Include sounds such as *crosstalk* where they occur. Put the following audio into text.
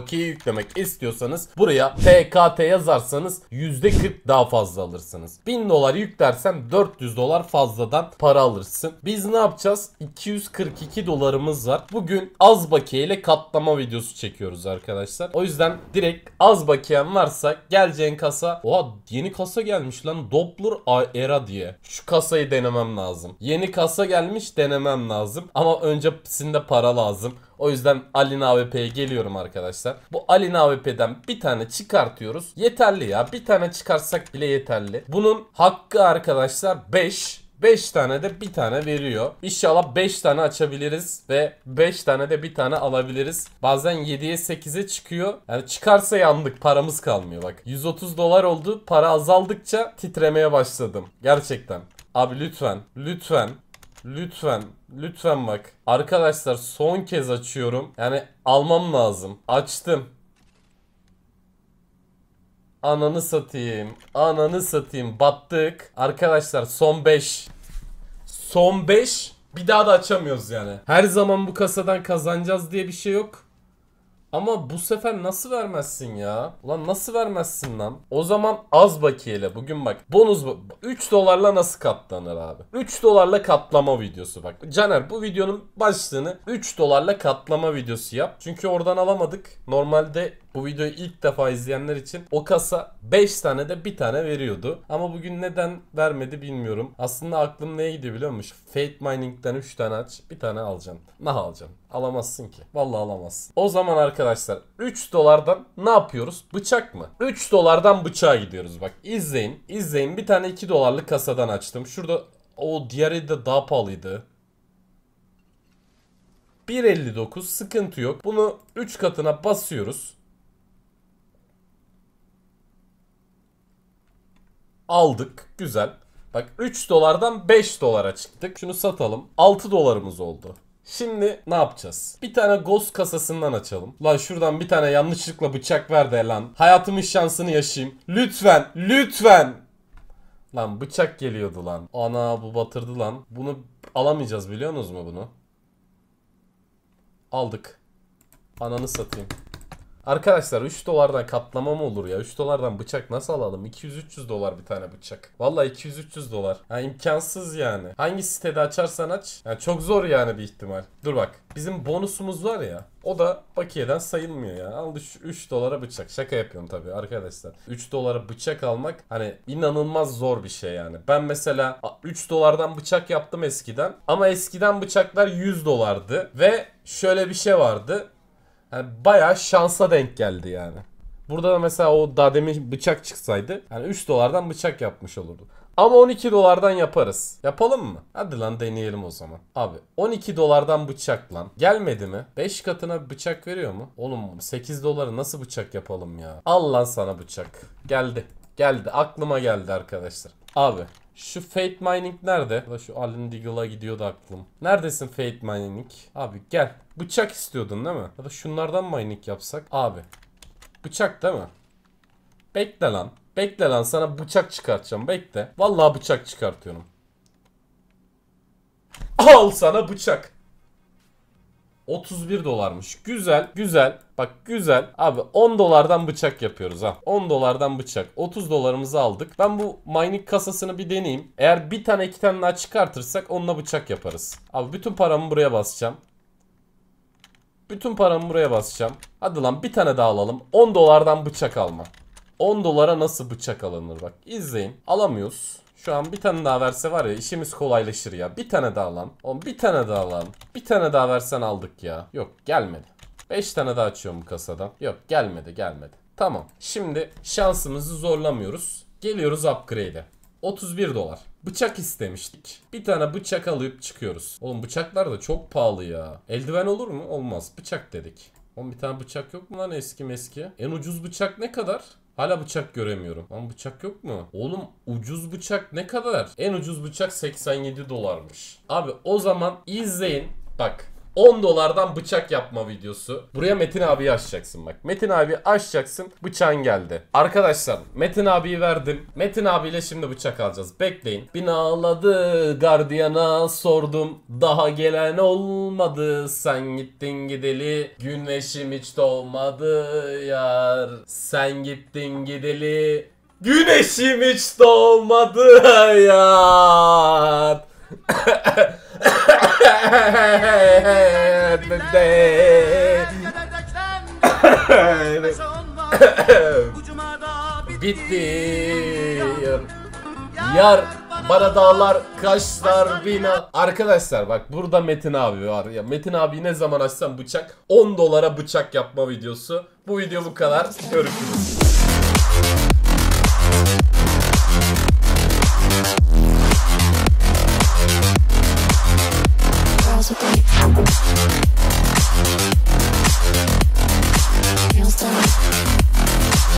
bakiye yüklemek istiyorsanız buraya PKT yazarsanız %40 daha fazla alırsınız. 1000 dolar yüklersen 400 dolar fazladan para alırsın. Biz ne yapacağız? 242 dolarımız var. Bugün az bakiye ile katlama videosu çekiyoruz arkadaşlar. O yüzden direkt az bakiyen varsa geleceğin kasa. Oha yeni kasa gelmiş lan. Doppler Era diye. Şu kasayı denemem lazım. Yeni kasa gelmiş denemem lazım. Ama önce sizin de para lazım. O yüzden Alin AWP'ye geliyorum arkadaşlar. Bu Alin AWP'den bir tane çıkartıyoruz. Yeterli ya. Bir tane çıkarsak bile yeterli. Bunun hakkı arkadaşlar 5. 5 tane de bir tane veriyor. İnşallah 5 tane açabiliriz ve 5 tane de bir tane alabiliriz. Bazen 7'ye 8'e çıkıyor. Yani çıkarsa yandık paramız kalmıyor bak. 130 dolar oldu para azaldıkça titremeye başladım. Gerçekten. Abi lütfen lütfen Lütfen. Lütfen bak. Arkadaşlar son kez açıyorum. Yani almam lazım. Açtım. Ananı satayım. Ananı satayım. Battık. Arkadaşlar son 5. Son 5. Bir daha da açamıyoruz yani. Her zaman bu kasadan kazanacağız diye bir şey yok. Ama bu sefer nasıl vermezsin ya? Lan nasıl vermezsin lan? O zaman az bakiyeyle bugün bak bonus 3 dolarla nasıl katlanır abi? 3 dolarla katlama videosu bak. Caner bu videonun başlığını 3 dolarla katlama videosu yap. Çünkü oradan alamadık. Normalde bu videoyu ilk defa izleyenler için o kasa 5 tane de bir tane veriyordu. Ama bugün neden vermedi bilmiyorum. Aslında aklım neye gidiyor biliyor musun? Fate Mining'den 3 tane aç bir tane alacağım. Ne alacağım? Alamazsın ki. Vallahi alamazsın. O zaman arkadaşlar 3 dolardan ne yapıyoruz? Bıçak mı? 3 dolardan bıçağa gidiyoruz bak. izleyin. izleyin. Bir tane 2 dolarlık kasadan açtım. Şurada o diğeri de daha pahalıydı. 1.59 sıkıntı yok. Bunu 3 katına basıyoruz. Aldık. Güzel. Bak 3 dolardan 5 dolara çıktık. Şunu satalım. 6 dolarımız oldu. Şimdi ne yapacağız? Bir tane Ghost kasasından açalım. Lan şuradan bir tane yanlışlıkla bıçak ver de lan. Hayatımın şansını yaşayayım. Lütfen, lütfen. Lan bıçak geliyordu lan. Ana bu batırdı lan. Bunu alamayacağız biliyor musunuz mu bunu? Aldık. Ananı satayım. Arkadaşlar 3 dolardan katlama mı olur ya? 3 dolardan bıçak nasıl alalım? 200-300 dolar bir tane bıçak. Valla 200-300 dolar. Yani imkansız yani. Hangi sitede açarsan aç. Yani çok zor yani bir ihtimal. Dur bak. Bizim bonusumuz var ya. O da bakiyeden sayılmıyor ya. Al 3 dolara bıçak. Şaka yapıyorum tabii arkadaşlar. 3 dolara bıçak almak hani inanılmaz zor bir şey yani. Ben mesela 3 dolardan bıçak yaptım eskiden. Ama eskiden bıçaklar 100 dolardı. Ve şöyle bir şey vardı. Yani bayağı şansa denk geldi yani. Burada da mesela o daha demin bıçak çıksaydı yani 3 dolardan bıçak yapmış olurdu. Ama 12 dolardan yaparız. Yapalım mı? Hadi lan deneyelim o zaman. Abi 12 dolardan bıçak lan. Gelmedi mi? 5 katına bıçak veriyor mu? Oğlum 8 doları nasıl bıçak yapalım ya? Al lan sana bıçak. Geldi. Geldi. Aklıma geldi arkadaşlar. Abi şu Fate Mining nerede? şu Allen Deagle'a gidiyordu aklım. Neredesin Fate Mining? Abi gel. Bıçak istiyordun değil mi? Ya da şunlardan mining yapsak. Abi. Bıçak değil mi? Bekle lan. Bekle lan sana bıçak çıkartacağım. Bekle. Vallahi bıçak çıkartıyorum. Al sana bıçak. 31 dolarmış. Güzel, güzel. Bak güzel. Abi 10 dolardan bıçak yapıyoruz ha. 10 dolardan bıçak. 30 dolarımızı aldık. Ben bu mining kasasını bir deneyeyim. Eğer bir tane iki tane daha çıkartırsak onunla bıçak yaparız. Abi bütün paramı buraya basacağım. Bütün paramı buraya basacağım. Hadi lan bir tane daha alalım. 10 dolardan bıçak alma. 10 dolara nasıl bıçak alınır bak izleyin. Alamıyoruz. Şu an bir tane daha verse var ya işimiz kolaylaşır ya. Bir tane daha lan. Oğlum bir tane daha lan. Bir tane daha versen aldık ya. Yok gelmedi. 5 tane daha açıyorum kasadan. Yok gelmedi gelmedi. Tamam. Şimdi şansımızı zorlamıyoruz. Geliyoruz upgrade'e. 31 dolar. Bıçak istemiştik. Bir tane bıçak alıp çıkıyoruz. Oğlum bıçaklar da çok pahalı ya. Eldiven olur mu? Olmaz. Bıçak dedik. Oğlum bir tane bıçak yok mu lan eski meski? En ucuz bıçak ne kadar? Hala bıçak göremiyorum. Ama bıçak yok mu? Oğlum ucuz bıçak ne kadar? En ucuz bıçak 87 dolarmış. Abi o zaman izleyin. Bak 10 dolardan bıçak yapma videosu. Buraya Metin abi açacaksın bak. Metin abi açacaksın. Bıçağın geldi. Arkadaşlar Metin abiyi verdim. Metin abiyle şimdi bıçak alacağız. Bekleyin. Binaladı gardiyana sordum. Daha gelen olmadı. Sen gittin gideli. Güneşim hiç doğmadı yar. Sen gittin gideli. Güneşim hiç doğmadı *laughs* yar. *laughs* *laughs* Bitti. Yar bana dağlar, kaşlar, bina. Arkadaşlar bak burada Metin abi var. Ya Metin abi ne zaman açsam bıçak 10 dolara bıçak yapma videosu. Bu video bu kadar. Görüşürüz.